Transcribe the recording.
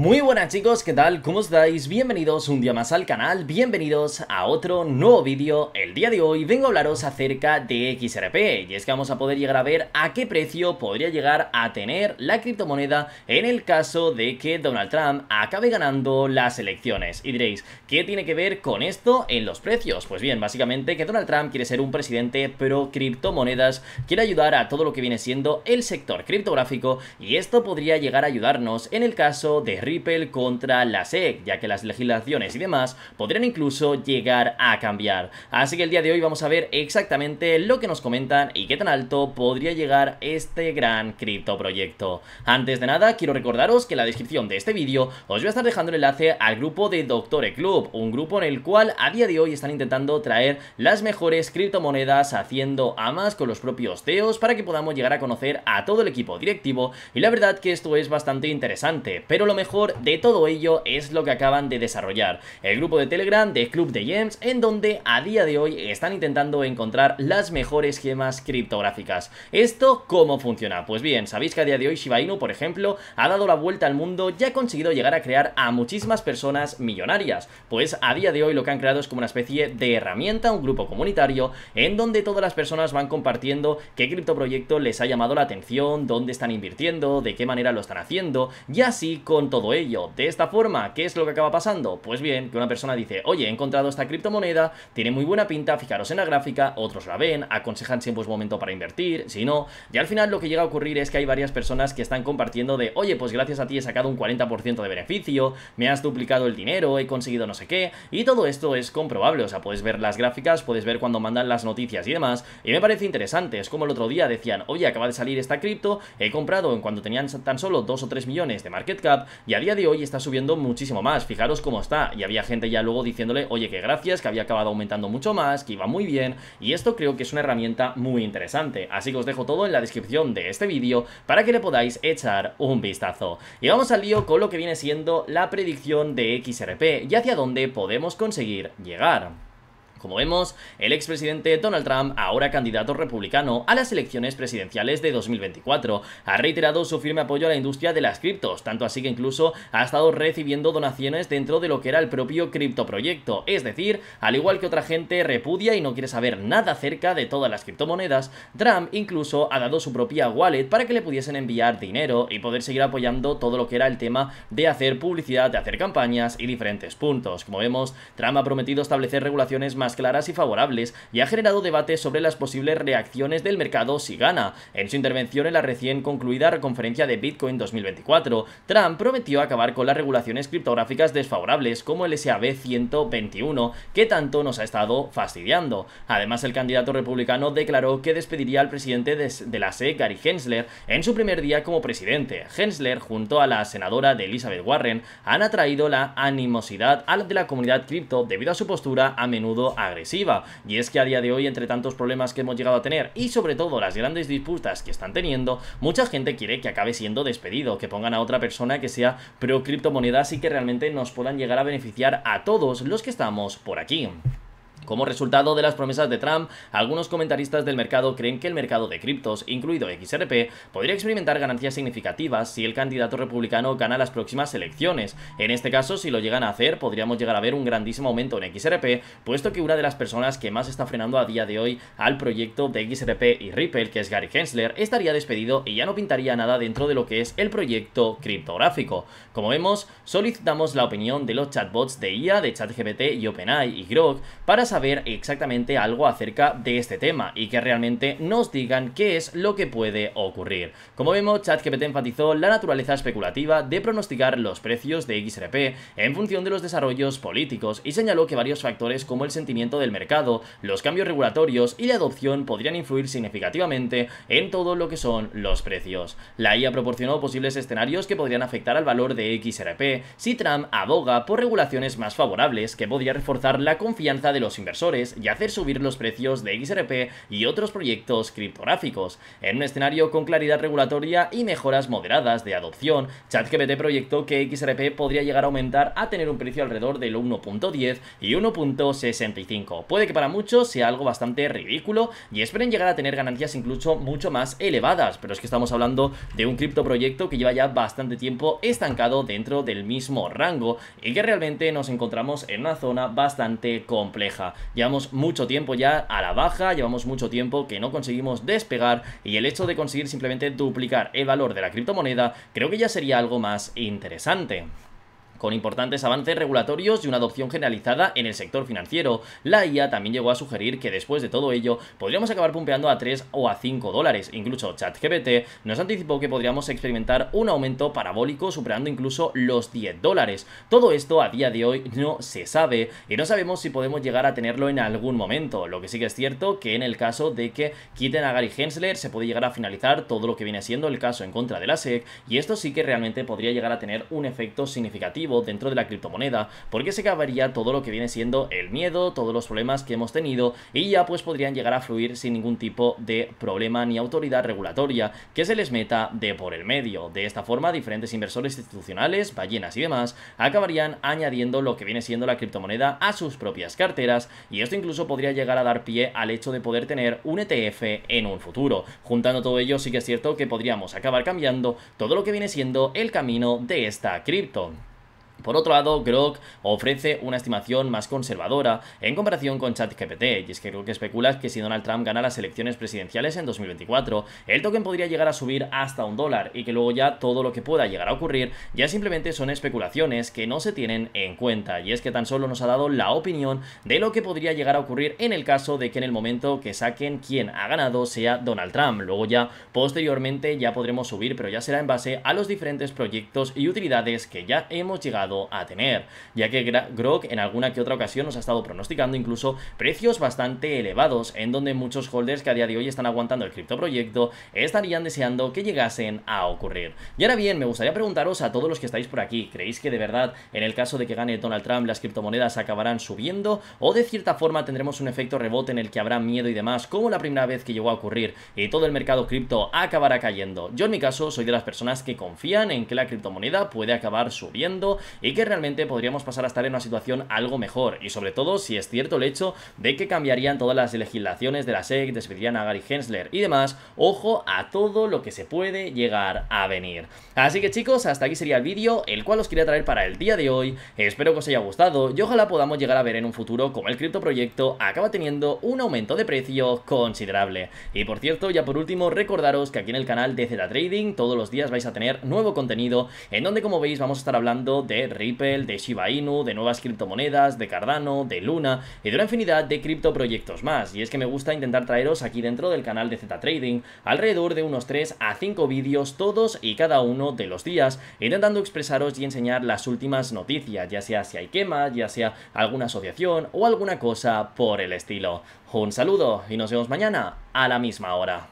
Muy buenas chicos, ¿qué tal? ¿Cómo estáis? Bienvenidos un día más al canal, bienvenidos a otro nuevo vídeo. El día de hoy vengo a hablaros acerca de XRP y es que vamos a poder llegar a ver a qué precio podría llegar a tener la criptomoneda en el caso de que Donald Trump acabe ganando las elecciones. Y diréis, ¿qué tiene que ver con esto en los precios? Pues bien, básicamente que Donald Trump quiere ser un presidente pro criptomonedas, quiere ayudar a todo lo que viene siendo el sector criptográfico y esto podría llegar a ayudarnos en el caso de Ripple contra la SEC, ya que las legislaciones y demás podrían incluso llegar a cambiar. Así que el día de hoy vamos a ver exactamente lo que nos comentan y qué tan alto podría llegar este gran criptoproyecto. Antes de nada, quiero recordaros que en la descripción de este vídeo os voy a estar dejando el enlace al grupo de Doctore Club, un grupo en el cual a día de hoy están intentando traer las mejores criptomonedas haciendo amas con los propios teos para que podamos llegar a conocer a todo el equipo directivo y la verdad que esto es bastante interesante, pero lo mejor de todo ello es lo que acaban de desarrollar, el grupo de Telegram de Club de Gems, en donde a día de hoy están intentando encontrar las mejores gemas criptográficas. ¿Esto cómo funciona? Pues bien, sabéis que a día de hoy Shiba Inu, por ejemplo, ha dado la vuelta al mundo y ha conseguido llegar a crear a muchísimas personas millonarias, pues a día de hoy lo que han creado es como una especie de herramienta, un grupo comunitario, en donde todas las personas van compartiendo qué criptoproyecto les ha llamado la atención, dónde están invirtiendo, de qué manera lo están haciendo, y así con todo ello de esta forma. ¿Qué es lo que acaba pasando? Pues bien, que una persona dice, oye, he encontrado esta criptomoneda, tiene muy buena pinta, fijaros en la gráfica, otros la ven, aconsejan siempre es momento para invertir, si no, y al final lo que llega a ocurrir es que hay varias personas que están compartiendo de, oye, pues gracias a ti he sacado un 40% de beneficio, me has duplicado el dinero, he conseguido no sé qué, y todo esto es comprobable, o sea, puedes ver las gráficas, puedes ver cuando mandan las noticias y demás, y me parece interesante, es como el otro día decían, oye, acaba de salir esta cripto, he comprado en cuando tenían tan solo 2 o 3 millones de market cap, y día de hoy está subiendo muchísimo más, fijaros cómo está, y había gente ya luego diciéndole, oye, que gracias, que había acabado aumentando mucho más, que iba muy bien, y esto creo que es una herramienta muy interesante, así que os dejo todo en la descripción de este vídeo para que le podáis echar un vistazo. Y vamos al lío con lo que viene siendo la predicción de XRP y hacia dónde podemos conseguir llegar. Como vemos, el expresidente Donald Trump, ahora candidato republicano a las elecciones presidenciales de 2024, ha reiterado su firme apoyo a la industria de las criptos, tanto así que incluso ha estado recibiendo donaciones dentro de lo que era el propio criptoproyecto. Es decir, al igual que otra gente repudia y no quiere saber nada acerca de todas las criptomonedas, Trump incluso ha dado su propia wallet para que le pudiesen enviar dinero y poder seguir apoyando todo lo que era el tema de hacer publicidad, de hacer campañas y diferentes puntos. Como vemos, Trump ha prometido establecer regulaciones más claras y favorables y ha generado debate sobre las posibles reacciones del mercado si gana. En su intervención en la recién concluida conferencia de Bitcoin 2024, Trump prometió acabar con las regulaciones criptográficas desfavorables como el SAB 121, que tanto nos ha estado fastidiando. Además, el candidato republicano declaró que despediría al presidente de la SEC, Gary Hensler, en su primer día como presidente. Hensler, junto a la senadora de Elizabeth Warren, han atraído la animosidad de la comunidad cripto debido a su postura a menudo agresiva. Y es que a día de hoy, entre tantos problemas que hemos llegado a tener y sobre todo las grandes disputas que están teniendo, mucha gente quiere que acabe siendo despedido, que pongan a otra persona que sea pro criptomonedas y que realmente nos puedan llegar a beneficiar a todos los que estamos por aquí. Como resultado de las promesas de Trump, algunos comentaristas del mercado creen que el mercado de criptos, incluido XRP, podría experimentar ganancias significativas si el candidato republicano gana las próximas elecciones. En este caso, si lo llegan a hacer, podríamos llegar a ver un grandísimo aumento en XRP, puesto que una de las personas que más está frenando a día de hoy al proyecto de XRP y Ripple, que es Gary Hensler, estaría despedido y ya no pintaría nada dentro de lo que es el proyecto criptográfico. Como vemos, solicitamos la opinión de los chatbots de IA, de ChatGPT y OpenAI y Grog para saber exactamente algo acerca de este tema y que realmente nos digan qué es lo que puede ocurrir. Como vemos, ChatGPT enfatizó la naturaleza especulativa de pronosticar los precios de XRP en función de los desarrollos políticos y señaló que varios factores como el sentimiento del mercado, los cambios regulatorios y la adopción podrían influir significativamente en todo lo que son los precios. La IA proporcionó posibles escenarios que podrían afectar al valor de XRP si Trump aboga por regulaciones más favorables que podría reforzar la confianza de los inversores y hacer subir los precios de XRP y otros proyectos criptográficos. En un escenario con claridad regulatoria y mejoras moderadas de adopción, ChatGPT proyectó que XRP podría llegar a aumentar a tener un precio alrededor de lo 1.10 y 1.65. Puede que para muchos sea algo bastante ridículo y esperen llegar a tener ganancias incluso mucho más elevadas, pero es que estamos hablando de un criptoproyecto que lleva ya bastante tiempo estancado dentro del mismo rango y que realmente nos encontramos en una zona bastante compleja. Llevamos mucho tiempo ya a la baja, llevamos mucho tiempo que no conseguimos despegar y el hecho de conseguir simplemente duplicar el valor de la criptomoneda creo que ya sería algo más interesante con importantes avances regulatorios y una adopción generalizada en el sector financiero. La IA también llegó a sugerir que después de todo ello podríamos acabar pumpeando a 3 o a 5 dólares. Incluso ChatGPT nos anticipó que podríamos experimentar un aumento parabólico superando incluso los 10 dólares. Todo esto a día de hoy no se sabe y no sabemos si podemos llegar a tenerlo en algún momento. Lo que sí que es cierto que en el caso de que quiten a Gary Hensler se puede llegar a finalizar todo lo que viene siendo el caso en contra de la SEC y esto sí que realmente podría llegar a tener un efecto significativo dentro de la criptomoneda, porque se acabaría todo lo que viene siendo el miedo, todos los problemas que hemos tenido y ya pues podrían llegar a fluir sin ningún tipo de problema ni autoridad regulatoria que se les meta de por el medio. De esta forma, diferentes inversores institucionales, ballenas y demás, acabarían añadiendo lo que viene siendo la criptomoneda a sus propias carteras y esto incluso podría llegar a dar pie al hecho de poder tener un ETF en un futuro. Juntando todo ello, sí que es cierto que podríamos acabar cambiando todo lo que viene siendo el camino de esta cripto. Por otro lado, Grok ofrece una estimación más conservadora en comparación con ChatGPT, y es que que especula que si Donald Trump gana las elecciones presidenciales en 2024, el token podría llegar a subir hasta un dólar y que luego ya todo lo que pueda llegar a ocurrir ya simplemente son especulaciones que no se tienen en cuenta, y es que tan solo nos ha dado la opinión de lo que podría llegar a ocurrir en el caso de que en el momento que saquen quien ha ganado sea Donald Trump, luego ya posteriormente ya podremos subir, pero ya será en base a los diferentes proyectos y utilidades que ya hemos llegado a tener, ya que Grok en alguna que otra ocasión nos ha estado pronosticando incluso precios bastante elevados, en donde muchos holders que a día de hoy están aguantando el criptoproyecto estarían deseando que llegasen a ocurrir. Y ahora bien, me gustaría preguntaros a todos los que estáis por aquí, ¿creéis que de verdad en el caso de que gane Donald Trump las criptomonedas acabarán subiendo o de cierta forma tendremos un efecto rebote en el que habrá miedo y demás, como la primera vez que llegó a ocurrir y todo el mercado cripto acabará cayendo? Yo en mi caso soy de las personas que confían en que la criptomoneda puede acabar subiendo y que realmente podríamos pasar a estar en una situación algo mejor. Y sobre todo si es cierto el hecho de que cambiarían todas las legislaciones de la SEC, despedirían a Gary Hensler y demás. Ojo a todo lo que se puede llegar a venir. Así que chicos, hasta aquí sería el vídeo, el cual os quería traer para el día de hoy. Espero que os haya gustado y ojalá podamos llegar a ver en un futuro como el criptoproyecto acaba teniendo un aumento de precio considerable. Y por cierto, ya por último, recordaros que aquí en el canal de Z Trading todos los días vais a tener nuevo contenido en donde como veis vamos a estar hablando de Ripple, de Shiba Inu, de nuevas criptomonedas, de Cardano, de Luna y de una infinidad de criptoproyectos más. Y es que me gusta intentar traeros aquí dentro del canal de Z Trading alrededor de unos 3 a 5 vídeos todos y cada uno de los días, intentando expresaros y enseñar las últimas noticias, ya sea si hay quema, ya sea alguna asociación o alguna cosa por el estilo. Un saludo y nos vemos mañana a la misma hora.